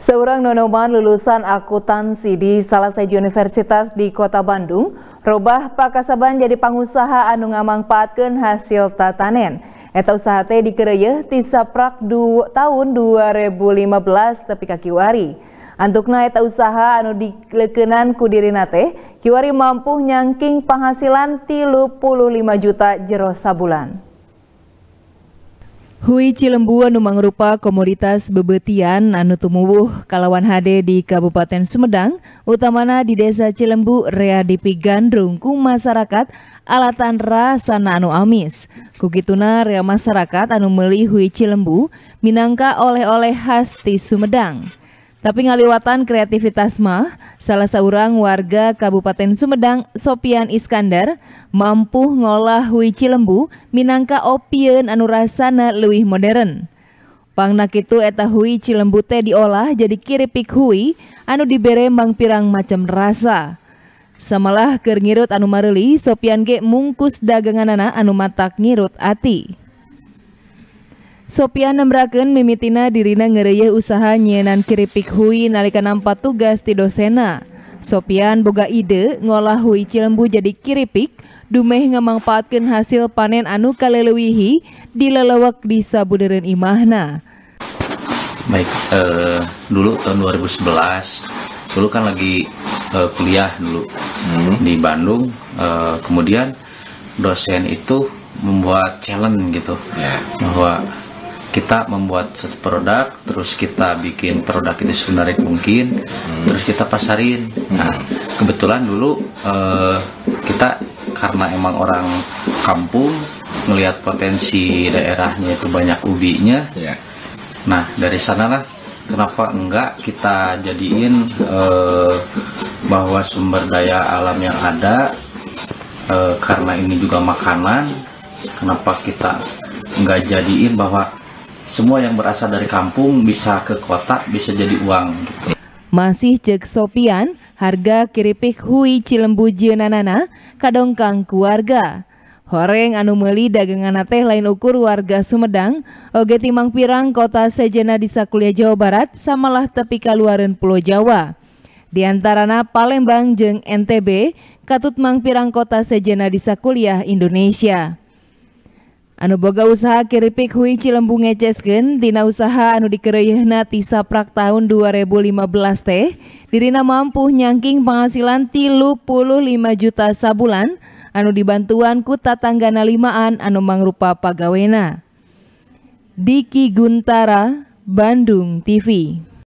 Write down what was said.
Seorang nonoman lulusan akuntansi di salah satu universitas di kota Bandung, robah pakasaban jadi pengusaha anu ngamangpaatkeun hasil tatanen. Eta usaha teh dikereyeh ti saprak dua tahun 2015 tapi kaki wari. Antukna eta usaha anu di ku dirina teh, kiwari mampu nyangking penghasilan 35 juta jero sabulan. Hui Cilembu anu mangrupa komoditas bebetian anu tumuwuh kalawan HD di Kabupaten Sumedang, utamana di Desa Cilembu rea dipigandrung ku masyarakat alatan rasana anu amis. Kukituna rea masyarakat anu meli Hui Cilembu minangka oleh-oleh khas ti Sumedang. Tapi ngaliwatan kreativitas mah, salah seorang warga Kabupaten Sumedang, Sopian Iskandar, mampu ngolah hui cilembu minangka opien anurasana na modern. Pangnak itu eta hui cilembu teh diolah jadi kiripik hui anu dibere mang pirang macam rasa. Samalah keur ngirut anu maruli, Sopian ge mungkus dagangan anak anu matak ngirut ati. Sopian nembraken mimitina dirina ngereyeh usaha nyenan kiripik hui nalika nampak tugas di dosena. Sopian boga ide ngolah hui cilembu jadi kiripik, dumeh ngemangpaatkan hasil panen anu kalelewihi di lelewak di Sabuderen Imahna. Baik, uh, dulu tahun 2011, dulu kan lagi uh, kuliah dulu hmm. di Bandung, uh, kemudian dosen itu membuat challenge gitu, yeah. bahwa kita membuat satu produk terus kita bikin produk itu sebenarnya mungkin hmm. terus kita pasarin hmm. nah kebetulan dulu uh, kita karena emang orang kampung melihat potensi daerahnya itu banyak ubinya yeah. nah dari sanalah kenapa enggak kita jadiin uh, bahwa sumber daya alam yang ada uh, karena ini juga makanan kenapa kita enggak jadiin bahwa semua yang berasal dari kampung bisa ke kota bisa jadi uang gitu. Masih cek Sopian, harga kiripik hui cilembu jenanana kadongkang keluarga. Horeng anu meli dagangan teh lain ukur warga Sumedang, oge timang pirang kota sejena di Sakulia Jawa Barat samalah tepi kaluaran Pulau Jawa. Di antarana Palembang Jeng NTB, katut mang pirang kota sejena di Sakulia Indonesia. Anu boga usaha keripik Hui Cilembung ngecesken Dina usaha anu dikereyehna prak tahun 2015 teh Dirina mampu nyangking penghasilan tilu juta sabulan Anu dibantuan ku tatanggana limaan anu mangrupa pagawena Diki Guntara, Bandung TV